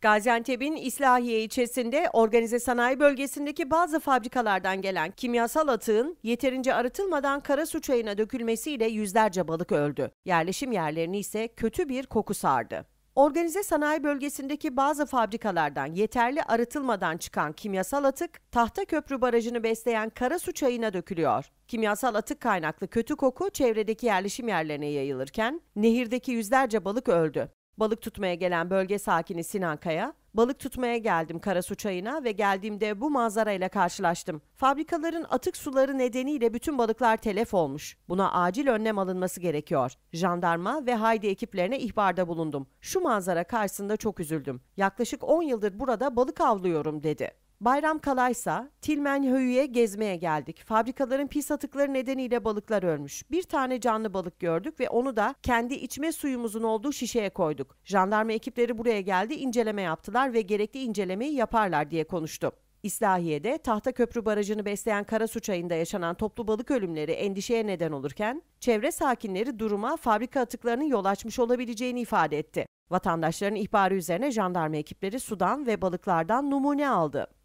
Gaziantep'in İslahiye ilçesinde organize sanayi bölgesindeki bazı fabrikalardan gelen kimyasal atığın yeterince arıtılmadan su çayına dökülmesiyle yüzlerce balık öldü. Yerleşim yerlerini ise kötü bir koku sardı. Organize sanayi bölgesindeki bazı fabrikalardan yeterli arıtılmadan çıkan kimyasal atık Tahta Köprü barajını besleyen kara su çayına dökülüyor. Kimyasal atık kaynaklı kötü koku çevredeki yerleşim yerlerine yayılırken nehirdeki yüzlerce balık öldü. Balık tutmaya gelen bölge sakini Sinan Kaya, balık tutmaya geldim Karasu çayına ve geldiğimde bu manzarayla karşılaştım. Fabrikaların atık suları nedeniyle bütün balıklar telef olmuş. Buna acil önlem alınması gerekiyor. Jandarma ve Haydi ekiplerine ihbarda bulundum. Şu manzara karşısında çok üzüldüm. Yaklaşık 10 yıldır burada balık avlıyorum dedi. Bayram Kalaysa, Tilmen Höyü'ye gezmeye geldik. Fabrikaların pis atıkları nedeniyle balıklar ölmüş. Bir tane canlı balık gördük ve onu da kendi içme suyumuzun olduğu şişeye koyduk. Jandarma ekipleri buraya geldi, inceleme yaptılar ve gerekli incelemeyi yaparlar diye konuştu. İslahiye'de Tahta Köprü Barajı'nı besleyen Karasu Çayı'nda yaşanan toplu balık ölümleri endişeye neden olurken, çevre sakinleri duruma fabrika atıklarının yol açmış olabileceğini ifade etti. Vatandaşların ihbarı üzerine jandarma ekipleri sudan ve balıklardan numune aldı.